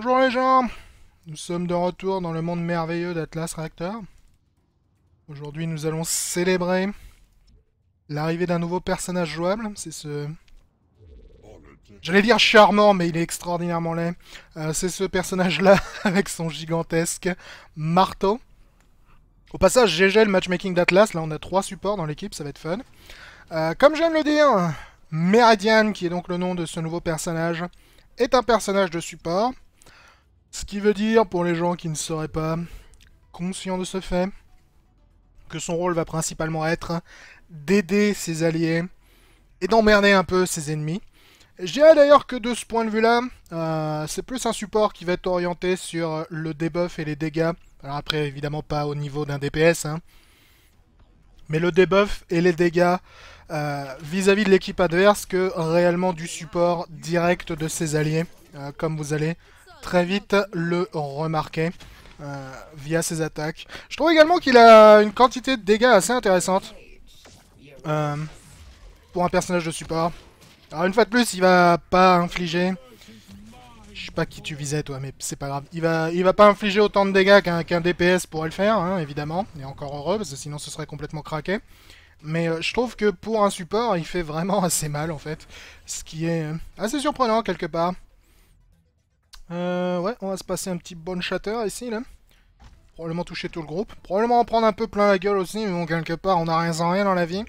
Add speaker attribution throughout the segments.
Speaker 1: Bonjour les gens Nous sommes de retour dans le monde merveilleux d'Atlas Reactor. Aujourd'hui nous allons célébrer l'arrivée d'un nouveau personnage jouable. C'est ce... J'allais dire charmant, mais il est extraordinairement laid. Euh, c'est ce personnage-là avec son gigantesque marteau. Au passage, GG le matchmaking d'Atlas. Là on a trois supports dans l'équipe, ça va être fun. Euh, comme j'aime le dire, Meridian, qui est donc le nom de ce nouveau personnage, est un personnage de support. Ce qui veut dire, pour les gens qui ne seraient pas conscients de ce fait, que son rôle va principalement être d'aider ses alliés et d'emmerder un peu ses ennemis. Je dirais d'ailleurs que de ce point de vue-là, euh, c'est plus un support qui va être orienté sur le debuff et les dégâts. Alors après, évidemment pas au niveau d'un DPS, hein. mais le debuff et les dégâts euh, vis-à-vis de l'équipe adverse que réellement du support direct de ses alliés, euh, comme vous allez très vite le remarquer euh, via ses attaques. Je trouve également qu'il a une quantité de dégâts assez intéressante euh, pour un personnage de support. Alors une fois de plus, il va pas infliger... Je sais pas qui tu visais toi, mais c'est pas grave. Il va, il va pas infliger autant de dégâts qu'un DPS pourrait le faire, hein, évidemment. Et encore heureux, parce que sinon ce serait complètement craqué. Mais euh, je trouve que pour un support, il fait vraiment assez mal en fait. Ce qui est assez surprenant quelque part. Euh, ouais, on va se passer un petit bon chatter ici, là. Probablement toucher tout le groupe. Probablement en prendre un peu plein la gueule aussi, mais bon, quelque part, on n'a rien sans rien dans la vie.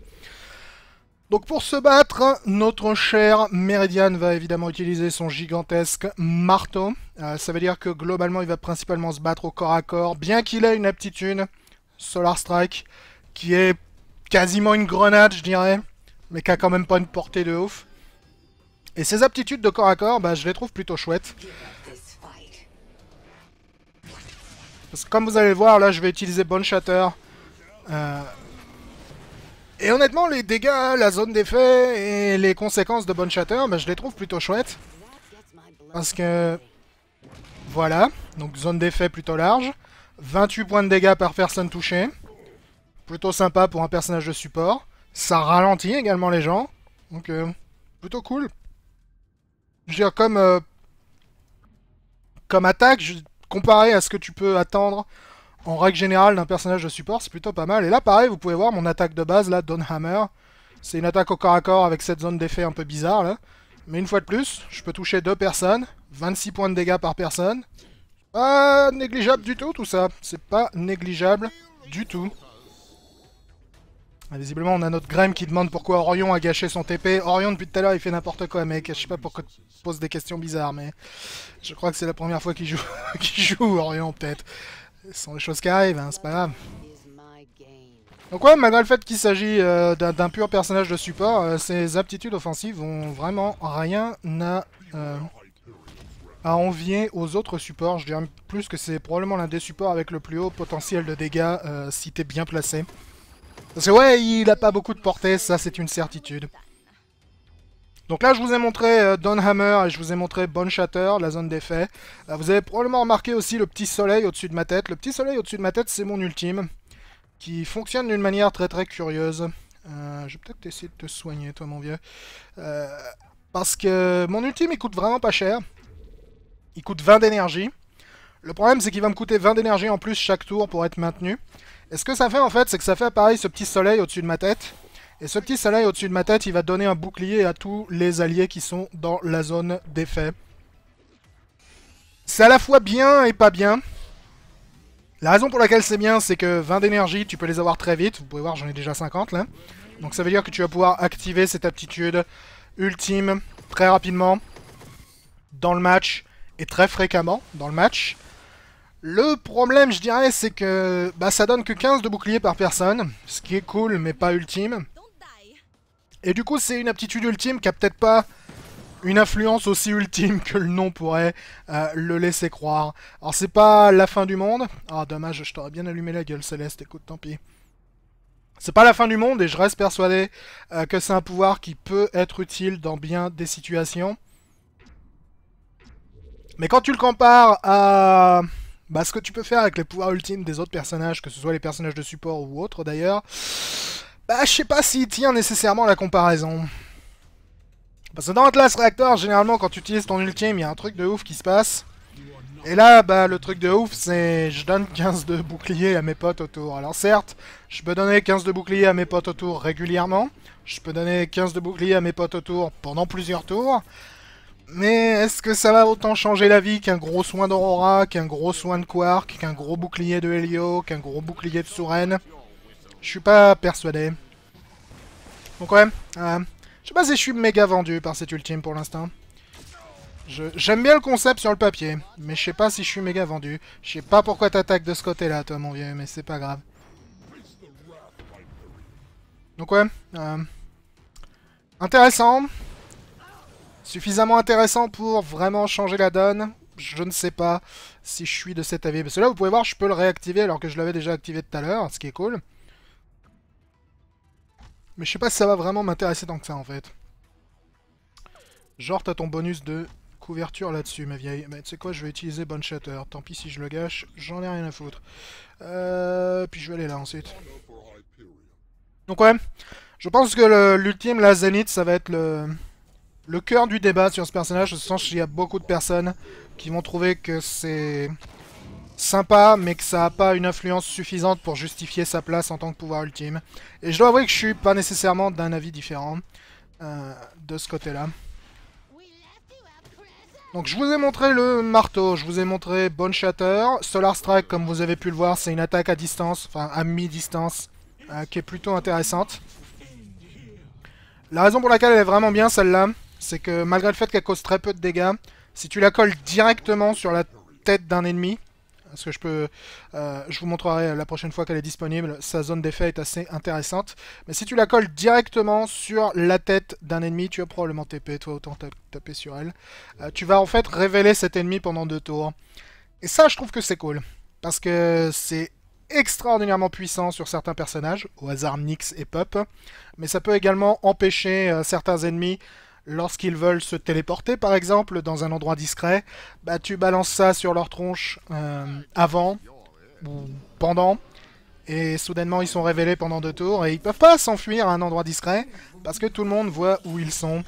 Speaker 1: Donc pour se battre, notre cher Meridian va évidemment utiliser son gigantesque marteau. Euh, ça veut dire que globalement, il va principalement se battre au corps à corps, bien qu'il ait une aptitude, Solar Strike, qui est quasiment une grenade, je dirais, mais qui a quand même pas une portée de ouf. Et ses aptitudes de corps à corps, bah, je les trouve plutôt chouettes. Parce que comme vous allez le voir, là, je vais utiliser Bone Shatter. Euh, et honnêtement, les dégâts, la zone d'effet et les conséquences de Bone Shatter, bah, je les trouve plutôt chouettes. Parce que... Voilà, donc zone d'effet plutôt large. 28 points de dégâts par personne touchée. Plutôt sympa pour un personnage de support. Ça ralentit également les gens. Donc, euh, plutôt cool. Je veux dire, comme... Euh, comme attaque, je comparé à ce que tu peux attendre en règle générale d'un personnage de support, c'est plutôt pas mal. Et là, pareil, vous pouvez voir mon attaque de base, là, Hammer. C'est une attaque au corps à corps avec cette zone d'effet un peu bizarre, là. Mais une fois de plus, je peux toucher deux personnes, 26 points de dégâts par personne. Pas négligeable du tout, tout ça. C'est pas négligeable du tout. Ah, visiblement, on a notre Graeme qui demande pourquoi Orion a gâché son TP. Orion, depuis tout à l'heure, il fait n'importe quoi, mec. Je sais pas pourquoi tu poses des questions bizarres, mais je crois que c'est la première fois qu'il joue, Qu'il joue Orion, peut-être. Ce sont les choses qui arrivent, hein, c'est pas grave. Donc ouais, malgré le fait qu'il s'agit euh, d'un pur personnage de support, euh, ses aptitudes offensives ont vraiment rien euh, à envier aux autres supports. Je dirais plus que c'est probablement l'un des supports avec le plus haut potentiel de dégâts si t'es bien placé. Parce que ouais, il a pas beaucoup de portée, ça c'est une certitude. Donc là, je vous ai montré euh, et je vous ai montré Bone la zone d'effet. Euh, vous avez probablement remarqué aussi le petit soleil au-dessus de ma tête. Le petit soleil au-dessus de ma tête, c'est mon ultime, qui fonctionne d'une manière très très curieuse. Euh, je vais peut-être essayer de te soigner, toi, mon vieux. Euh, parce que mon ultime, il coûte vraiment pas cher. Il coûte 20 d'énergie. Le problème, c'est qu'il va me coûter 20 d'énergie en plus chaque tour pour être maintenu. Et ce que ça fait en fait, c'est que ça fait pareil ce petit soleil au-dessus de ma tête. Et ce petit soleil au-dessus de ma tête, il va donner un bouclier à tous les alliés qui sont dans la zone d'effet. C'est à la fois bien et pas bien. La raison pour laquelle c'est bien, c'est que 20 d'énergie, tu peux les avoir très vite. Vous pouvez voir, j'en ai déjà 50 là. Donc ça veut dire que tu vas pouvoir activer cette aptitude ultime très rapidement dans le match et très fréquemment dans le match. Le problème, je dirais, c'est que bah, ça donne que 15 de boucliers par personne, ce qui est cool, mais pas ultime. Et du coup, c'est une aptitude ultime qui a peut-être pas une influence aussi ultime que le nom pourrait euh, le laisser croire. Alors, c'est pas la fin du monde. Ah, dommage, je t'aurais bien allumé la gueule, Céleste, écoute, tant pis. C'est pas la fin du monde, et je reste persuadé euh, que c'est un pouvoir qui peut être utile dans bien des situations. Mais quand tu le compares à bah, ce que tu peux faire avec les pouvoirs ultimes des autres personnages, que ce soit les personnages de support ou autres d'ailleurs, bah je sais pas s'il tient nécessairement la comparaison. Parce que dans Atlas Reactor, généralement quand tu utilises ton ultime, il y a un truc de ouf qui se passe. Et là, bah, le truc de ouf, c'est je donne 15 de bouclier à mes potes autour. Alors certes, je peux donner 15 de bouclier à mes potes autour régulièrement. Je peux donner 15 de bouclier à mes potes autour pendant plusieurs tours. Mais est-ce que ça va autant changer la vie qu'un gros soin d'Aurora, qu'un gros soin de Quark, qu'un gros bouclier de Helio, qu'un gros bouclier de Soren Je suis pas persuadé. Donc ouais, euh, je sais pas si je suis méga vendu par cette ultime pour l'instant. J'aime bien le concept sur le papier, mais je sais pas si je suis méga vendu. Je sais pas pourquoi t'attaques de ce côté-là, toi, mon vieux, mais c'est pas grave. Donc ouais, euh, intéressant. Suffisamment intéressant pour vraiment changer la donne je ne sais pas si je suis de cet avis. Parce que là, vous pouvez voir, je peux le réactiver alors que je l'avais déjà activé tout à l'heure, ce qui est cool. Mais je sais pas si ça va vraiment m'intéresser tant que ça, en fait. Genre, t'as ton bonus de couverture là-dessus, ma vieille. Mais tu sais quoi, je vais utiliser Bonne Shatter. Tant pis si je le gâche, j'en ai rien à foutre. Euh, puis je vais aller là, ensuite. Donc ouais, je pense que l'ultime, la Zenith, ça va être le le cœur du débat sur ce personnage, je sens qu'il y a beaucoup de personnes qui vont trouver que c'est sympa, mais que ça n'a pas une influence suffisante pour justifier sa place en tant que pouvoir ultime. Et je dois avouer que je suis pas nécessairement d'un avis différent euh, de ce côté-là. Donc je vous ai montré le marteau, je vous ai montré Bone Shatter. Solar Strike, comme vous avez pu le voir, c'est une attaque à distance, enfin à mi-distance, euh, qui est plutôt intéressante. La raison pour laquelle elle est vraiment bien celle-là, c'est que malgré le fait qu'elle cause très peu de dégâts, si tu la colles directement sur la tête d'un ennemi, parce que je peux, euh, je vous montrerai la prochaine fois qu'elle est disponible, sa zone d'effet est assez intéressante. Mais si tu la colles directement sur la tête d'un ennemi, tu vas probablement TP, toi autant taper sur elle. Euh, tu vas en fait révéler cet ennemi pendant deux tours. Et ça, je trouve que c'est cool, parce que c'est extraordinairement puissant sur certains personnages, au hasard Nyx et Pop, mais ça peut également empêcher euh, certains ennemis lorsqu'ils veulent se téléporter, par exemple, dans un endroit discret, bah, tu balances ça sur leur tronche euh, avant ou pendant, et soudainement ils sont révélés pendant deux tours, et ils peuvent pas s'enfuir à un endroit discret, parce que tout le monde voit où ils sont.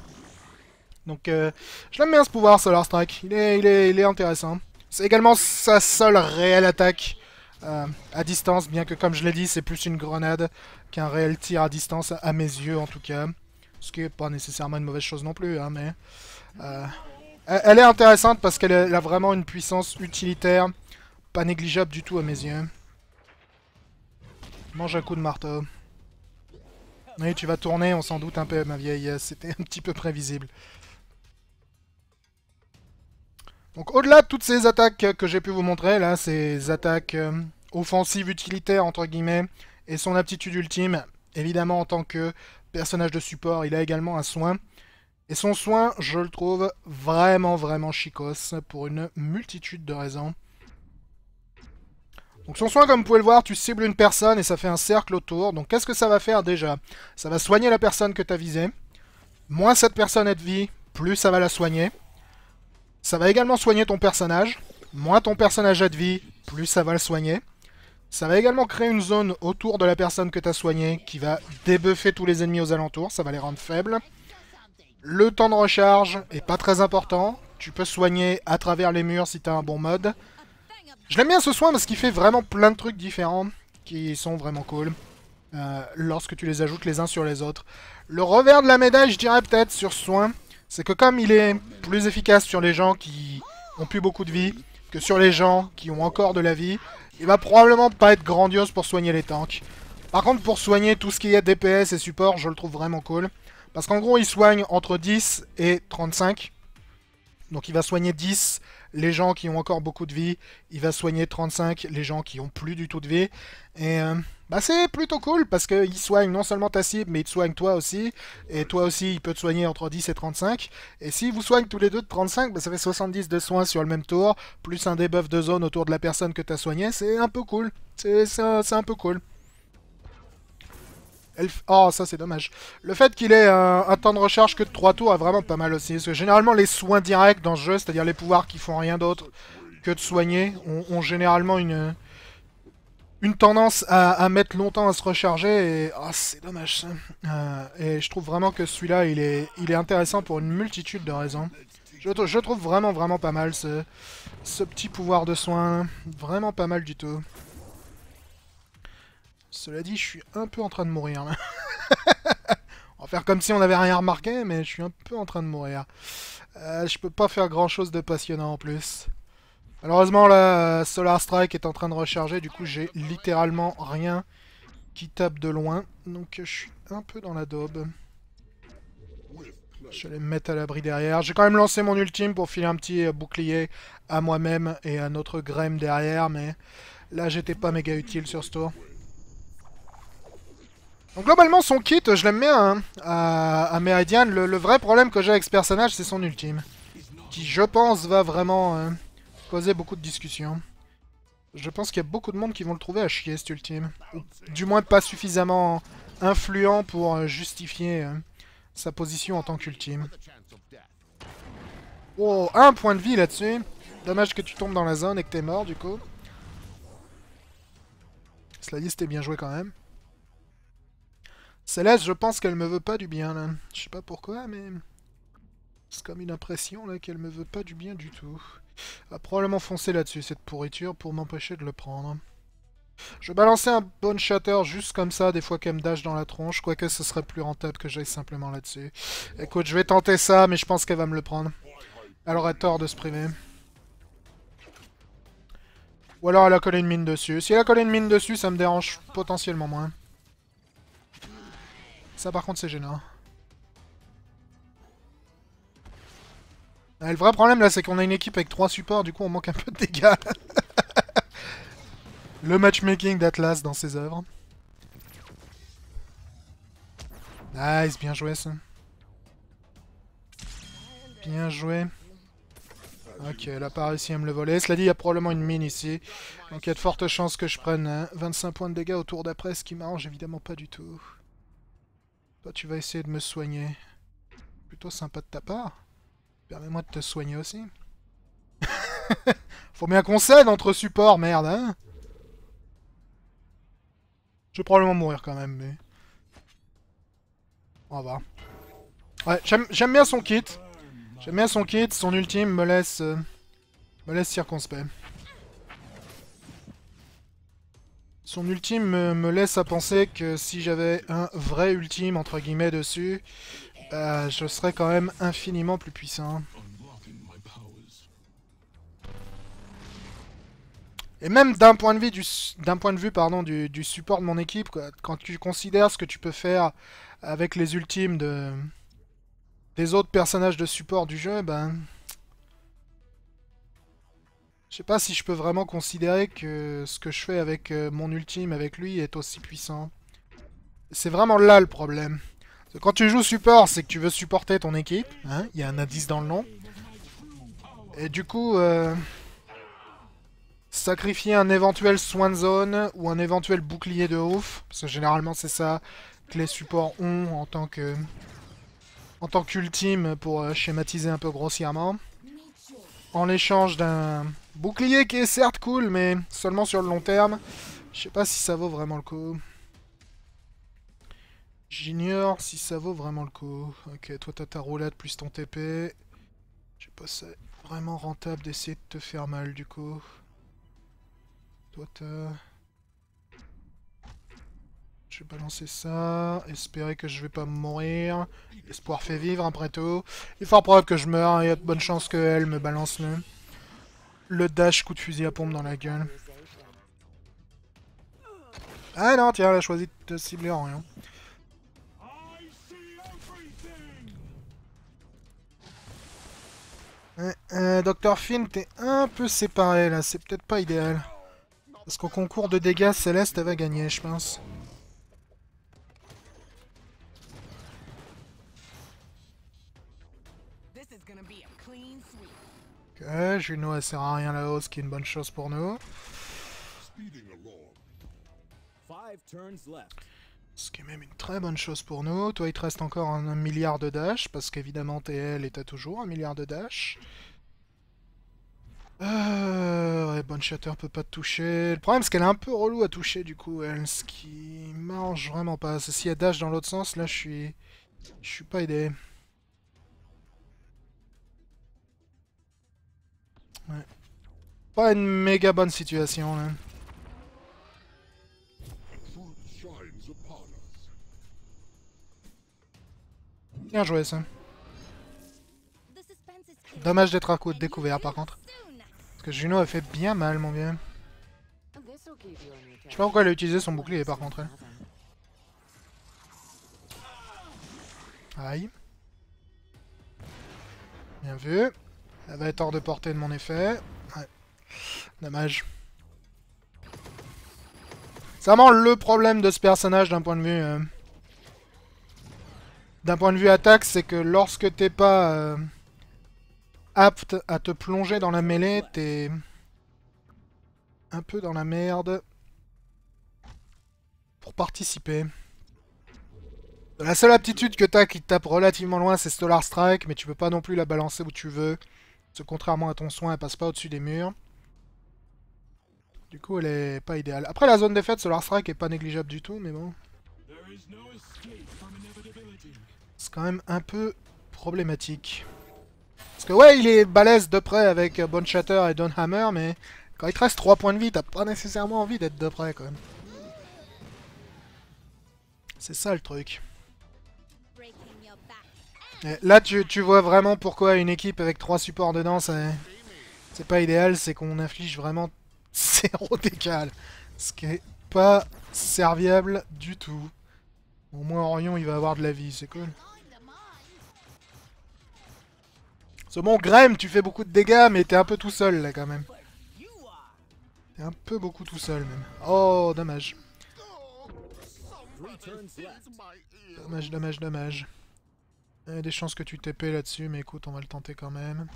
Speaker 1: Donc, euh, je l'aime bien ce pouvoir, Solar Strike. Il est, intéressant. C'est également sa seule réelle attaque euh, à distance, bien que, comme je l'ai dit, c'est plus une grenade qu'un réel tir à distance, à mes yeux en tout cas. Ce qui n'est pas nécessairement une mauvaise chose non plus, hein, mais... Euh, elle est intéressante parce qu'elle a vraiment une puissance utilitaire, pas négligeable du tout à mes yeux. Mange un coup de marteau. Oui, tu vas tourner, on s'en doute un peu, ma vieille. Euh, c'était un petit peu prévisible. Donc au-delà de toutes ces attaques que j'ai pu vous montrer, là, ces attaques euh, offensives utilitaires, entre guillemets, et son aptitude ultime, évidemment en tant que personnage de support, il a également un soin. Et son soin, je le trouve vraiment, vraiment chicos pour une multitude de raisons. Donc son soin, comme vous pouvez le voir, tu cibles une personne et ça fait un cercle autour. Donc qu'est-ce que ça va faire déjà Ça va soigner la personne que tu as visée. Moins cette personne est de vie, plus ça va la soigner. Ça va également soigner ton personnage. Moins ton personnage a de vie, plus ça va le soigner. Ça va également créer une zone autour de la personne que tu as soignée qui va débuffer tous les ennemis aux alentours, ça va les rendre faibles. Le temps de recharge est pas très important, tu peux soigner à travers les murs si tu as un bon mode. Je l'aime bien ce soin parce qu'il fait vraiment plein de trucs différents qui sont vraiment cool. Euh, lorsque tu les ajoutes les uns sur les autres. Le revers de la médaille, je dirais peut-être, sur soin, c'est que comme il est plus efficace sur les gens qui ont plus beaucoup de vie que sur les gens qui ont encore de la vie, il va probablement pas être grandiose pour soigner les tanks. Par contre, pour soigner tout ce qui est DPS et support, je le trouve vraiment cool. Parce qu'en gros, il soigne entre 10 et 35. Donc il va soigner 10 les gens qui ont encore beaucoup de vie. Il va soigner 35 les gens qui ont plus du tout de vie. Et... Euh, bah c'est plutôt cool parce qu'il soigne non seulement ta cible, mais il te soigne toi aussi. Et toi aussi, il peut te soigner entre 10 et 35. Et si vous soigne tous les deux de 35, bah ça fait 70 de soins sur le même tour, plus un debuff de zone autour de la personne que t'as soigné. C'est un peu cool. C'est un, un peu cool. Oh, ça c'est dommage. Le fait qu'il ait un, temps de recharge que de 3 tours est vraiment pas mal aussi. Parce que généralement, les soins directs dans ce jeu, c'est-à-dire les pouvoirs qui font rien d'autre que de soigner, ont généralement une, une tendance à, mettre longtemps à se recharger et oh, c'est dommage ça. Euh, et je trouve vraiment que celui-là il est, il est intéressant pour une multitude de raisons. Je, je trouve vraiment vraiment pas mal ce, ce petit pouvoir de soin, vraiment pas mal du tout. Cela dit, je suis un peu en train de mourir là. on va faire comme si on n'avait rien remarqué, mais je suis un peu en train de mourir. Euh, je peux pas faire grand chose de passionnant en plus. Malheureusement, la Solar Strike est en train de recharger. Du coup, j'ai littéralement rien qui tape de loin. Donc, je suis un peu dans la daube. Je vais me mettre à l'abri derrière. J'ai quand même lancé mon ultime pour filer un petit euh, bouclier à moi-même et à notre grême derrière. Mais là, j'étais pas méga utile sur ce tour. Donc globalement, son kit, je l'aime bien à, à Meridian. Le, vrai problème que j'ai avec ce personnage, c'est son ultime. Qui, je pense, va vraiment... Euh, beaucoup de discussions. Je pense qu'il y a beaucoup de monde qui vont le trouver à chier cet ultime. Ah, du moins pas suffisamment influent pour euh, justifier euh, sa position en tant qu'ultime. Oh, un point de vie là-dessus. Dommage que tu tombes dans la zone et que t'es mort du coup. Cela dit, c'était bien joué quand même. Céleste, je pense qu'elle me veut pas du bien là. Je sais pas pourquoi, mais... C'est comme une impression là qu'elle me veut pas du bien du tout va probablement foncer là-dessus, cette pourriture, pour m'empêcher de le prendre. Je balançais un bon shatter juste comme ça, des fois qu'elle me dash dans la tronche, quoique ce serait plus rentable que j'aille simplement là-dessus. Écoute, je vais tenter ça, mais je pense qu'elle va me le prendre. Alors à tort de se priver. Ou alors elle a collé une mine dessus. Si elle a collé une mine dessus, ça me dérange potentiellement moins. Ça par contre c'est gênant. Ah, le vrai problème là, c'est qu'on a une équipe avec trois supports, du coup on manque un peu de dégâts. le matchmaking d'Atlas dans ses œuvres. Nice, bien joué ça. Bien joué. Ok, elle a pas réussi à me le voler. Cela dit, il y a probablement une mine ici. Donc il y a de fortes chances que je prenne 25 hein, points de dégâts au tour d'après, ce qui m'arrange évidemment pas du tout. Toi, tu vas essayer de me soigner. Plutôt sympa de ta part. Permets-moi de te soigner aussi. Faut bien qu'on s'aide entre supports, merde, hein Je vais probablement mourir quand même, mais... On va Ouais, j'aime bien son kit. J'aime bien son kit, son ultime me laisse... Euh, me laisse circonspect. Son ultime me laisse à penser que si j'avais un vrai ultime, entre guillemets, dessus, euh, je serais quand même infiniment plus puissant. Et même d'un point de vue du d'un point de vue pardon du, support de mon équipe, quand tu considères ce que tu peux faire avec les ultimes de des autres personnages de support du jeu, ben je sais pas si je peux vraiment considérer que ce que je fais avec euh, mon ultime avec lui est aussi puissant. C'est vraiment là le problème. Quand tu joues support, c'est que tu veux supporter ton équipe. Hein. Il y a un indice dans le nom. Et du coup, euh, sacrifier un éventuel soin zone ou un éventuel bouclier de ouf. Parce que généralement, c'est ça que les supports ont en tant que en tant qu'ultime pour euh, schématiser un peu grossièrement. En l'échange d'un bouclier qui est certes cool, mais seulement sur le long terme. Je sais pas si ça vaut vraiment le coup. J'ignore si ça vaut vraiment le coup. Ok, toi t'as ta roulade plus ton TP. Je sais pas si c'est vraiment rentable d'essayer de te faire mal du coup. Toi t'as... Je vais balancer ça, espérer que je vais pas mourir. L'espoir fait vivre après tout. Il faut fort probable que je meurs. et il y a de bonnes chances qu'elle me balance le... le dash coup de fusil à pompe dans la gueule. Ah non, tiens, elle a choisi de te cibler en rien. Euh, euh, Docteur Finn, t'es un peu séparé là, c'est peut-être pas idéal. Parce qu'au concours de dégâts, Céleste, elle va gagner, je pense. Ok, Juno, elle sert à rien là-haut, ce qui est une bonne chose pour nous. Ce qui est même une très bonne chose pour nous. Toi, il te reste encore un, milliard de dash, parce qu'évidemment, TL et t'as toujours un milliard de dash. Euh, ouais, Bonne peut pas te toucher. Le problème, c'est qu'elle est un peu relou à toucher, du coup, elle, ce qui marche vraiment pas. Si elle dash dans l'autre sens, là, je suis... Je suis pas aidé. Ouais. Pas une méga bonne situation, là. Bien joué ça. Dommage d'être à coup de découvert par contre. Parce que Juno a fait bien mal mon vieux. Je sais pas pourquoi elle a utilisé son bouclier par contre. Elle. Aïe. Bien vu. Elle va être hors de portée de mon effet. Ouais. Dommage. C'est vraiment le problème de ce personnage d'un point de vue... Euh, d'un point de vue attaque, c'est que lorsque t'es pas euh, apte à te plonger dans la mêlée, t'es un peu dans la merde pour participer. La seule aptitude que t'as qui te tape relativement loin, c'est Solar Strike, mais tu peux pas non plus la balancer où tu veux. Parce que contrairement à ton soin, elle passe pas au-dessus des murs. Du coup, elle est pas idéale. Après, la zone des fêtes, Solar Strike est pas négligeable du tout, mais bon. C'est quand même un peu problématique. Parce que ouais, il est balèze de près avec Bonchatter Shatter et Don Hammer, mais quand il te reste 3 points de vie, t'as pas nécessairement envie d'être de près quand même. C'est ça le truc. là, tu, tu, vois vraiment pourquoi une équipe avec 3 supports dedans, c'est pas idéal, c'est qu'on inflige vraiment 0 décal. Ce qui est pas serviable du tout. Au moins Orion il va avoir de la vie, c'est cool. C'est bon Graham, tu fais beaucoup de dégâts, mais t'es un peu tout seul là quand même. T'es un peu beaucoup tout seul même. Oh, dommage. Dommage, dommage, dommage. Il y a des chances que tu TP là-dessus, mais écoute, on va le tenter quand même.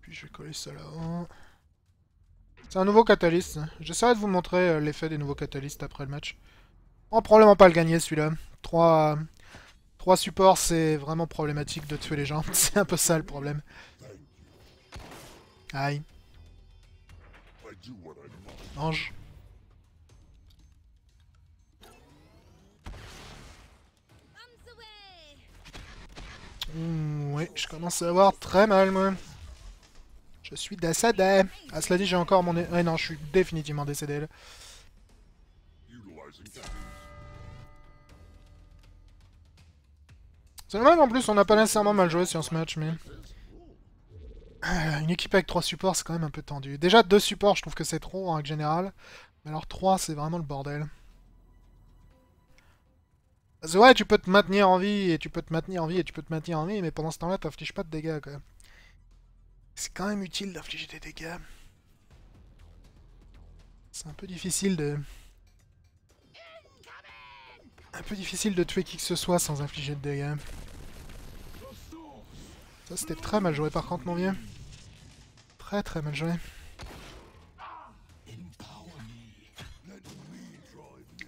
Speaker 1: Puis je vais coller ça là-haut. C'est un nouveau catalyste. J'essaierai de vous montrer euh, l'effet des nouveaux catalystes après le match. On oh, va probablement pas le gagner celui-là. 3... supports, c'est vraiment problématique de tuer les gens. c'est un peu ça le problème. Aïe. Ange. oui, je commence à avoir très mal, moi. Je suis décédé. Ah, cela dit, j'ai encore mon... Ouais, non, je suis définitivement décédé. Là. C'est normal en plus, on n'a pas nécessairement mal joué sur ce match, mais... Ah, une équipe avec 3 supports, c'est quand même un peu tendu. Déjà, 2 supports, je trouve que c'est trop en règle générale. Mais alors 3, c'est vraiment le bordel. Parce que ouais, tu peux te maintenir en vie, et tu peux te maintenir en vie, et tu peux te maintenir en vie, mais pendant ce temps-là, t'infliges pas de dégâts, quand même. C'est quand même utile d'infliger des dégâts. C'est un peu difficile de... Un peu difficile de tuer qui que ce soit sans infliger de dégâts. Ça c'était très mal joué par contre mon vieux. Très très mal joué.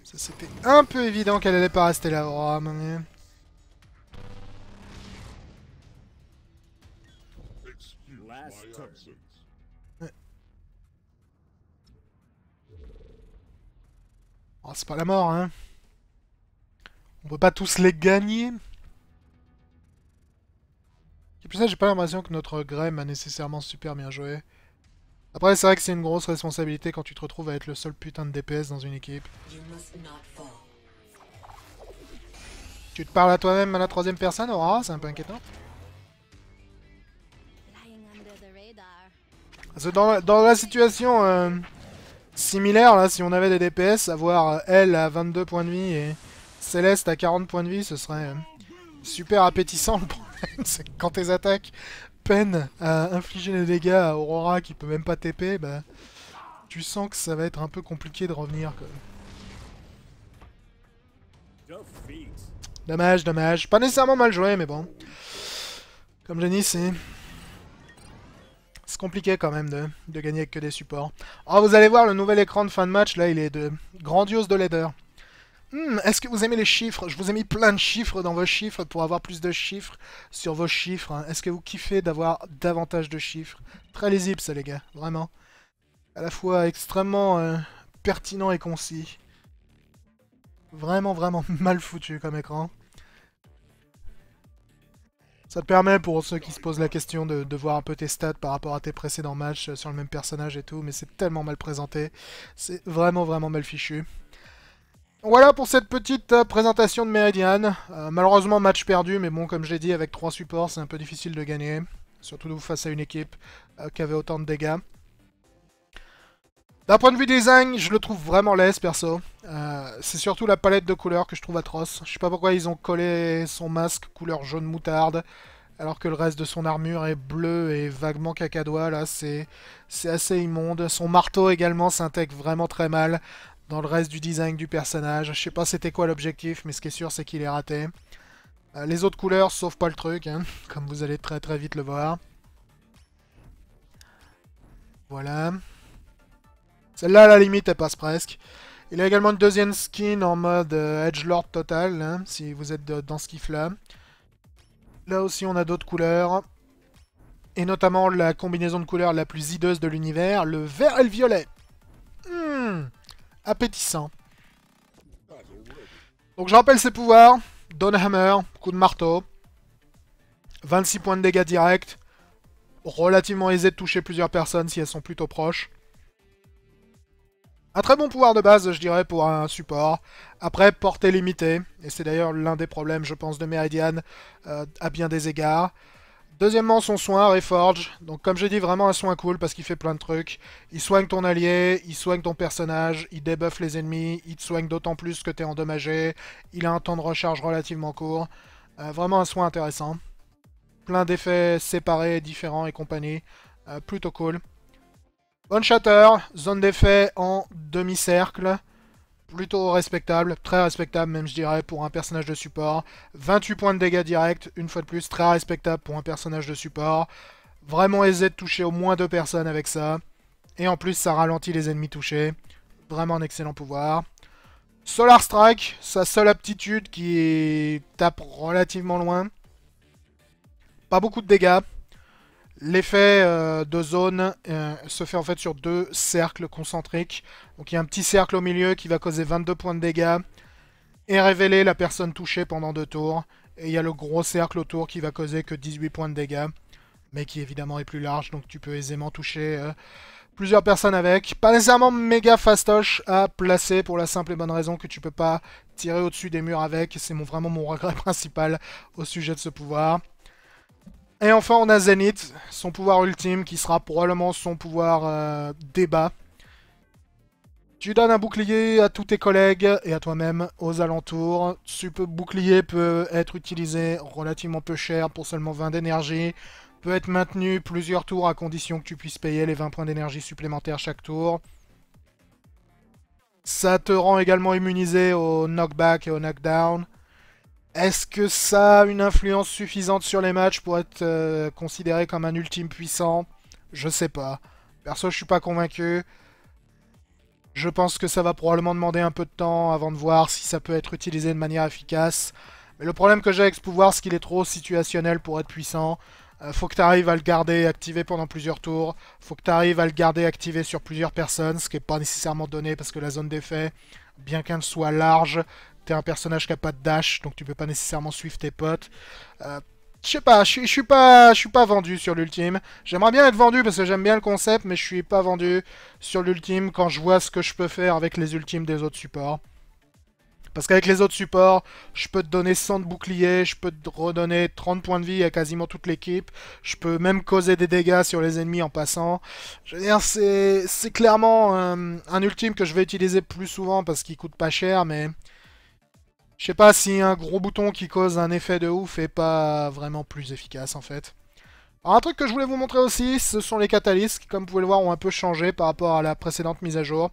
Speaker 1: Ça c'était un peu évident qu'elle allait pas rester là, oh, mon vieux. Ah, c'est pas la mort, hein. On peut pas tous les gagner. Et puis ça, j'ai pas l'impression que notre Grêm a nécessairement super bien joué. Après, c'est vrai que c'est une grosse responsabilité quand tu te retrouves à être le seul putain de DPS dans une équipe. Tu te parles à toi-même à la troisième personne, Aura, c'est un peu inquiétant. dans, la situation euh, similaire, là, si on avait des DPS, avoir elle euh, à 22 points de vie et Céleste à 40 points de vie, ce serait euh, super appétissant. Le problème, c'est que quand tes attaques peinent à infliger des dégâts à Aurora qui peut même pas TP, bah, tu sens que ça va être un peu compliqué de revenir. Dommage, dommage. Pas nécessairement mal joué, mais bon. Comme j'ai dit, c'est... C'est compliqué quand même de, gagner avec que des supports. Oh, vous allez voir, le nouvel écran de fin de match, là, il est de grandiose de laideur. Hmm, est-ce que vous aimez les chiffres Je vous ai mis plein de chiffres dans vos chiffres pour avoir plus de chiffres sur vos chiffres. Hein. Est-ce que vous kiffez d'avoir davantage de chiffres Très lisible ça les gars, vraiment. À la fois extrêmement euh, pertinent et concis. Vraiment, vraiment mal foutu comme écran. Ça te permet pour ceux qui se posent la question de, voir un peu tes stats par rapport à tes précédents matchs euh, sur le même personnage et tout, mais c'est tellement mal présenté. C'est vraiment vraiment mal fichu. Voilà pour cette petite euh, présentation de Meridian. Euh, malheureusement match perdu, mais bon comme j'ai dit avec trois supports c'est un peu difficile de gagner. Surtout face à une équipe qui avait autant de dégâts. D'un point de vue design, je le trouve vraiment laisse, perso. Euh, c'est surtout la palette de couleurs que je trouve atroce. Je sais pas pourquoi ils ont collé son masque couleur jaune moutarde, alors que le reste de son armure est bleu et vaguement cacadois, là, c'est assez immonde. Son marteau également s'intègre vraiment très mal dans le reste du design du personnage. Je sais pas c'était quoi l'objectif, mais ce qui est sûr, c'est qu'il est raté. Euh, les autres couleurs sauf pas le truc, hein, comme vous allez très très vite le voir. Voilà. Celle-là, à la limite, elle passe presque. Il a également une deuxième skin en mode euh, Edgelord total, hein, si vous êtes dans ce kiff-là. Là aussi, on a d'autres couleurs. Et notamment la combinaison de couleurs la plus hideuse de l'univers, le vert et le violet. Hmm, appétissant. Donc je rappelle ses pouvoirs. Donhammer, coup de marteau. 26 points de dégâts directs. Relativement aisé de toucher plusieurs personnes si elles sont plutôt proches. Un très bon pouvoir de base, je dirais, pour un support. Après, portée limitée, et c'est d'ailleurs l'un des problèmes, je pense, de Meridian euh, à bien des égards. Deuxièmement, son soin, Reforge. Donc comme j'ai dit, vraiment un soin cool parce qu'il fait plein de trucs. Il soigne ton allié, il soigne ton personnage, il debuff les ennemis, il te soigne d'autant plus que t'es endommagé, il a un temps de recharge relativement court. Euh, vraiment un soin intéressant. Plein d'effets séparés, différents et compagnie. Euh, plutôt cool. One shatter, zone d'effet en demi-cercle. Plutôt respectable, très respectable même je dirais pour un personnage de support. 28 points de dégâts directs, une fois de plus, très respectable pour un personnage de support. Vraiment aisé de toucher au moins deux personnes avec ça. Et en plus ça ralentit les ennemis touchés. Vraiment un excellent pouvoir. Solar Strike, sa seule aptitude qui tape relativement loin. Pas beaucoup de dégâts, L'effet euh, de zone euh, se fait en fait sur deux cercles concentriques. Donc il y a un petit cercle au milieu qui va causer 22 points de dégâts et révéler la personne touchée pendant deux tours. Et il y a le gros cercle autour qui va causer que 18 points de dégâts, mais qui évidemment est plus large, donc tu peux aisément toucher euh, plusieurs personnes avec. Pas nécessairement méga fastoche à placer pour la simple et bonne raison que tu peux pas tirer au-dessus des murs avec. C'est mon, vraiment mon regret principal au sujet de ce pouvoir. Et enfin, on a Zenith, son pouvoir ultime, qui sera probablement son pouvoir euh, débat. Tu donnes un bouclier à tous tes collègues et à toi-même aux alentours. Ce bouclier peut être utilisé relativement peu cher pour seulement 20 d'énergie. Peut être maintenu plusieurs tours à condition que tu puisses payer les 20 points d'énergie supplémentaires chaque tour. Ça te rend également immunisé au knockback et au knockdown. Est-ce que ça a une influence suffisante sur les matchs pour être euh, considéré comme un ultime puissant Je sais pas. Perso, je suis pas convaincu. Je pense que ça va probablement demander un peu de temps avant de voir si ça peut être utilisé de manière efficace. Mais le problème que j'ai avec ce pouvoir, c'est qu'il est trop situationnel pour être puissant. Euh, faut que tu arrives à le garder activé pendant plusieurs tours. Faut que tu arrives à le garder activé sur plusieurs personnes, ce qui n'est pas nécessairement donné parce que la zone d'effet, bien qu'elle soit large, un personnage qui a pas de dash, donc tu peux pas nécessairement suivre tes potes. Euh, je sais pas, je suis pas, je suis pas vendu sur l'ultime. J'aimerais bien être vendu parce que j'aime bien le concept, mais je suis pas vendu sur l'ultime quand je vois ce que je peux faire avec les ultimes des autres supports. Parce qu'avec les autres supports, je peux te donner 100 de je peux te redonner 30 points de vie à quasiment toute l'équipe, je peux même causer des dégâts sur les ennemis en passant. c'est clairement euh, un ultime que je vais utiliser plus souvent parce qu'il coûte pas cher, mais je sais pas si un gros bouton qui cause un effet de ouf est pas vraiment plus efficace en fait. Alors un truc que je voulais vous montrer aussi, ce sont les catalystes qui comme vous pouvez le voir ont un peu changé par rapport à la précédente mise à jour.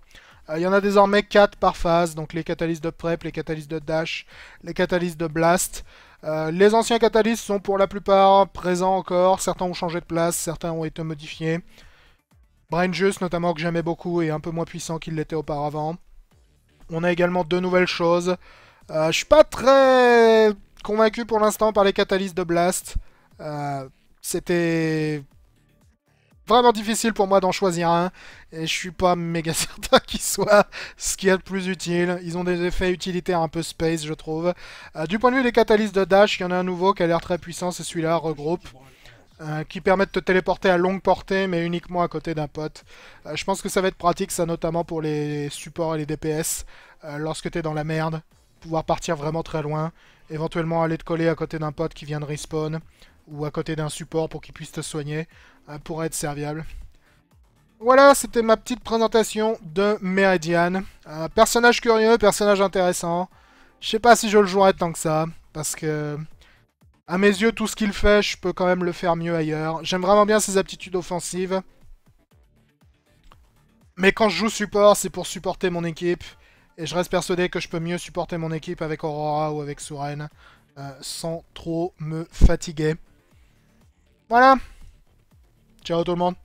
Speaker 1: Euh, il y en a désormais 4 par phase, donc les catalystes de prep, les catalystes de dash, les catalystes de blast. Euh, les anciens catalystes sont pour la plupart présents encore, certains ont changé de place, certains ont été modifiés. Brain Juice notamment que j'aimais beaucoup et un peu moins puissant qu'il l'était auparavant. On a également deux nouvelles choses. Euh, je suis pas très convaincu pour l'instant par les catalystes de Blast. Euh, c'était vraiment difficile pour moi d'en choisir un. Et je suis pas méga certain qu'il soit ce qui y a de plus utile. Ils ont des effets utilitaires un peu space, je trouve. Euh, du point de vue des catalystes de Dash, il y en a un nouveau qui a l'air très puissant, c'est celui-là, regroupe. qui permet de te téléporter à longue portée, mais uniquement à côté d'un pote. je pense que ça va être pratique, ça, notamment pour les supports et les DPS, lorsque t'es dans la merde pouvoir partir vraiment très loin, éventuellement aller te coller à côté d'un pote qui vient de respawn, ou à côté d'un support pour qu'il puisse te soigner, euh, Pour être serviable. Voilà, c'était ma petite présentation de Meridian. Euh, personnage curieux, personnage intéressant. Je sais pas si je le jouerai tant que ça, parce que... À mes yeux, tout ce qu'il fait, je peux quand même le faire mieux ailleurs. J'aime vraiment bien ses aptitudes offensives. Mais quand je joue support, c'est pour supporter mon équipe. Et je reste persuadé que je peux mieux supporter mon équipe avec Aurora ou avec Souraine euh, sans trop me fatiguer. Voilà. Ciao tout le monde.